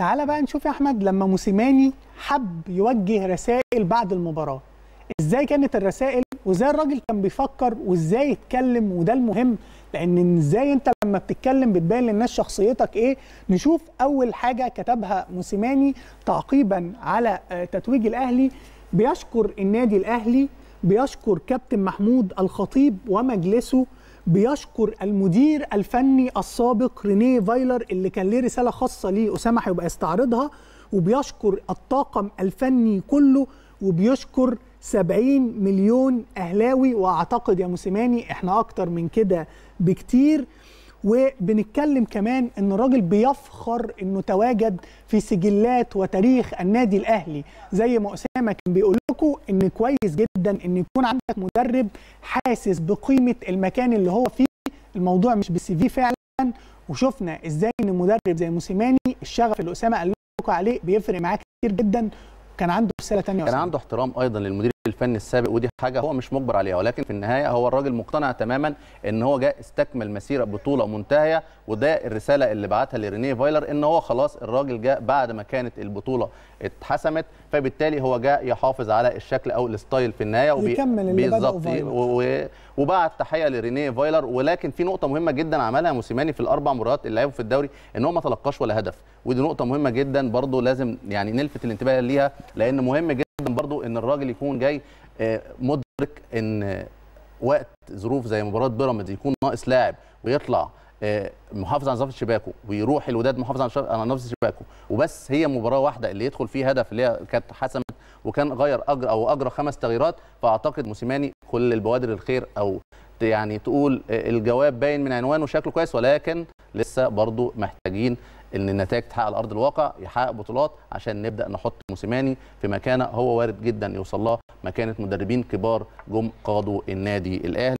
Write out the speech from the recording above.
تعال بقى نشوف يا احمد لما موسيماني حب يوجه رسائل بعد المباراه ازاي كانت الرسائل وازاي الراجل كان بيفكر وازاي يتكلم وده المهم لان ازاي انت لما بتتكلم بتبين للناس شخصيتك ايه نشوف اول حاجه كتبها موسيماني تعقيبا على آه، تتويج الاهلي بيشكر النادي الاهلي بيشكر كابتن محمود الخطيب ومجلسه بيشكر المدير الفني السابق رينيه فايلر اللي كان ليه رساله خاصه ليه اسامه هيبقى يستعرضها وبيشكر الطاقم الفني كله وبيشكر 70 مليون اهلاوي واعتقد يا موسيماني احنا اكتر من كده بكتير وبنتكلم كمان ان الراجل بيفخر انه تواجد في سجلات وتاريخ النادي الاهلي زي ما اسامه كان بيقول لكم ان كويس جدا ان يكون عندك مدرب حاسس بقيمه المكان اللي هو فيه الموضوع مش بالسي في فعلا وشفنا ازاي ان مدرب زي موسيماني الشغف اللي اسامه قال لكم عليه بيفرق معاه كتير جدا كان عنده رساله ثانيه كان عنده احترام ايضا للمدير الفني السابق ودي حاجه هو مش مجبر عليها ولكن في النهايه هو الراجل مقتنع تماما ان هو جاء استكمل مسيره بطوله منتهيه وده الرساله اللي بعتها لرينيه فايلر ان هو خلاص الراجل جاء بعد ما كانت البطوله اتحسمت فبالتالي هو جاء يحافظ على الشكل او الستايل في النهايه بالظبط وبعت تحيه لرينيه فايلر ولكن في نقطه مهمه جدا عملها موسيماني في الاربع مباريات اللي لعبوا في الدوري ان هو ما تلقاش ولا هدف ودي نقطه مهمه جدا برضو لازم يعني نلفت الانتباه ليها لان مهم جدا برضو ان الراجل يكون جاي آه، مدرك ان وقت ظروف زي مباراه بيراميدز يكون ناقص لاعب ويطلع آه، محافظ على نظافه شباكه ويروح الوداد محافظ على نظافه شباكه وبس هي مباراه واحده اللي يدخل فيه هدف اللي هي كانت حسمت وكان غير اجر او اجرى خمس تغييرات فاعتقد موسيماني كل البوادر الخير او يعني تقول آه، الجواب باين من عنوانه شكله كويس ولكن لسه برضه محتاجين ان النتائج تحقق على ارض الواقع يحقق بطولات عشان نبدا نحط موسيماني في مكانه هو وارد جدا يوصل له مكانه مدربين كبار جم قادوا النادي الاهلي